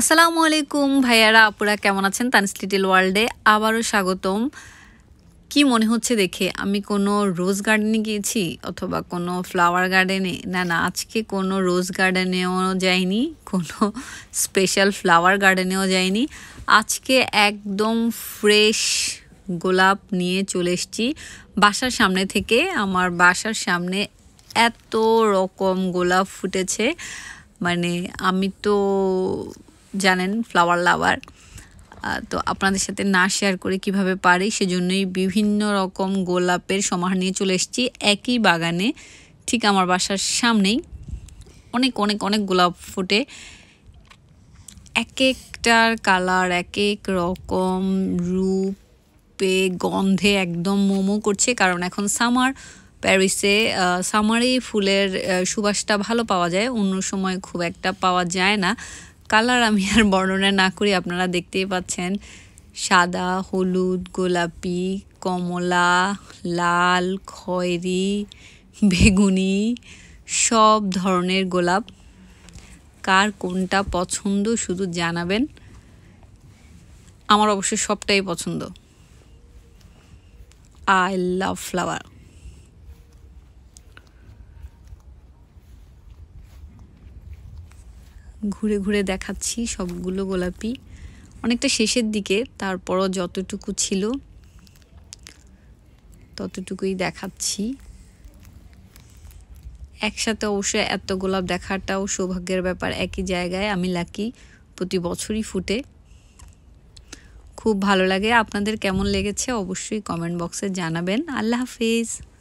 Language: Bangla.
আসসালামু আলাইকুম ভাইয়ারা আপুরা কেমন আছেন তানিস লিটিল ওয়ার্ল্ডে আবারও স্বাগতম কি মনে হচ্ছে দেখে আমি কোনো রোজ গার্ডেনে গিয়েছি অথবা কোনো ফ্লাওয়ার গার্ডেনে না না আজকে কোনো রোজ গার্ডেনেও যাইনি কোনো স্পেশাল ফ্লাওয়ার গার্ডেনেও যাইনি আজকে একদম ফ্রেশ গোলাপ নিয়ে চলে এসেছি বাসার সামনে থেকে আমার বাসার সামনে এত রকম গোলাপ ফুটেছে মানে আমি তো জানেন ফ্লাওয়ার লাভার তো আপনাদের সাথে না শেয়ার করে কিভাবে পারি সেজন্যই বিভিন্ন রকম গোলাপের সমাহার নিয়ে চলে এসেছি একই বাগানে ঠিক আমার বাসার সামনেই অনেক অনেক অনেক গোলাপ ফুটে এক একটার কালার এক এক রকম রূপে গন্ধে একদম মোমো করছে কারণ এখন সামার প্যারিসে সামারেই ফুলের সুবাসটা ভালো পাওয়া যায় অন্য সময় খুব একটা পাওয়া যায় না কালার আমি আর বর্ণনা না করি আপনারা দেখতেই পাচ্ছেন সাদা হলুদ গোলাপি কমলা লাল খয়েরি বেগুনি সব ধরনের গোলাপ কার কোনটা পছন্দ শুধু জানাবেন আমার অবশ্য সবটাই পছন্দ আই লাভ ফ্লাওয়ার ঘুরে ঘুরে দেখাচ্ছি সবগুলো গোলাপি অনেকটা শেষের দিকে তারপরও যতটুকু ছিল ততটুকুই দেখাচ্ছি একসাথে অবশ্য এত গোলাপ দেখাটাও সৌভাগ্যের ব্যাপার একই জায়গায় আমি লাকি প্রতি বছরই ফুটে খুব ভালো লাগে আপনাদের কেমন লেগেছে অবশ্যই কমেন্ট বক্সে জানাবেন আল্লাহ হাফিজ